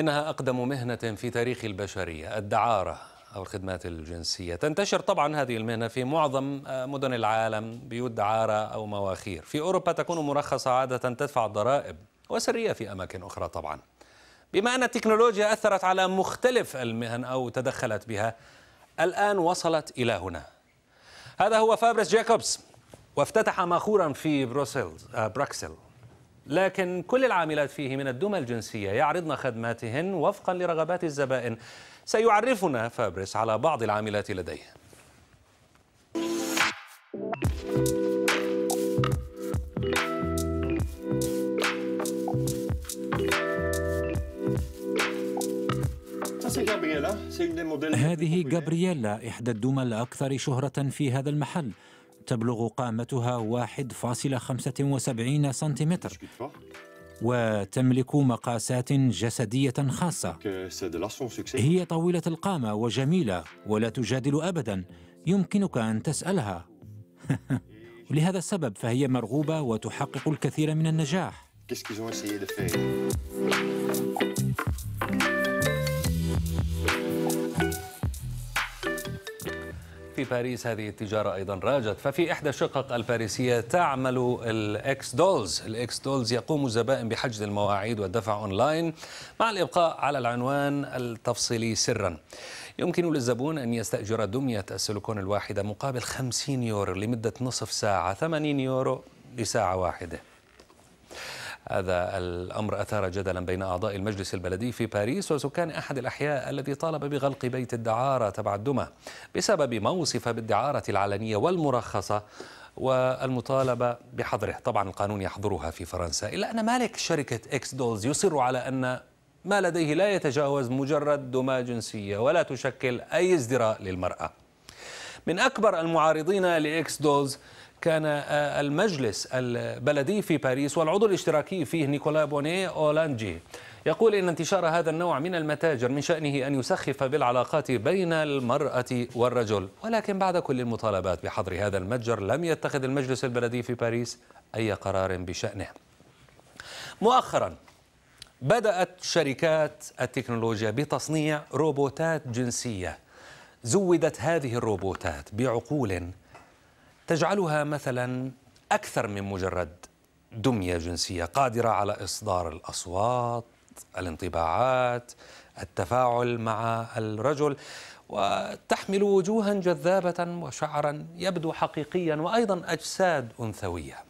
إنها أقدم مهنة في تاريخ البشرية الدعارة أو الخدمات الجنسية تنتشر طبعا هذه المهنة في معظم آه، مدن العالم بيوت دعارة أو مواخير في أوروبا تكون مرخصة عادة تدفع ضرائب وسرية في أماكن أخرى طبعا بما أن التكنولوجيا أثرت على مختلف المهن أو تدخلت بها الآن وصلت إلى هنا هذا هو فابرس جاكوبس وافتتح ماخورا في بروسلز آه، براكسل لكن كل العاملات فيه من الدمى الجنسية يعرضن خدماتهن وفقا لرغبات الزبائن سيعرفنا فابرس على بعض العاملات لديه هذه جابرييلا إحدى الدمى الأكثر شهرة في هذا المحل تبلغ قامتها 1.75 سنتيمتر وتملك مقاسات جسدية خاصة هي طويلة القامة وجميلة ولا تجادل أبدا يمكنك أن تسألها لهذا السبب فهي مرغوبة وتحقق الكثير من النجاح في باريس هذه التجارة أيضا راجت ففي إحدى الشقق الباريسية تعمل الإكس دولز الإكس دولز يقوم الزبائن بحجز المواعيد والدفع أونلاين مع الإبقاء على العنوان التفصيلي سرا يمكن للزبون أن يستأجر دمية السيليكون الواحدة مقابل 50 يورو لمدة نصف ساعة 80 يورو لساعة واحدة هذا الأمر أثار جدلا بين أعضاء المجلس البلدي في باريس وسكان أحد الأحياء الذي طالب بغلق بيت الدعارة تبع الدمى بسبب ما وصف بالدعارة العلنية والمرخصة والمطالبة بحظره طبعا القانون يحظرها في فرنسا إلا أن مالك شركة إكس دولز يصر على أن ما لديه لا يتجاوز مجرد دمى جنسية ولا تشكل أي ازدراء للمرأة من أكبر المعارضين لإكس دوز كان آه، المجلس البلدي في باريس والعضو الاشتراكي فيه نيكولا بونيه أولانجي يقول إن انتشار هذا النوع من المتاجر من شأنه أن يسخف بالعلاقات بين المرأة والرجل ولكن بعد كل المطالبات بحظر هذا المتجر لم يتخذ المجلس البلدي في باريس أي قرار بشأنه مؤخرا بدأت شركات التكنولوجيا بتصنيع روبوتات جنسية زودت هذه الروبوتات بعقول تجعلها مثلا أكثر من مجرد دمية جنسية قادرة على إصدار الأصوات الانطباعات التفاعل مع الرجل وتحمل وجوها جذابة وشعرا يبدو حقيقيا وأيضا أجساد أنثوية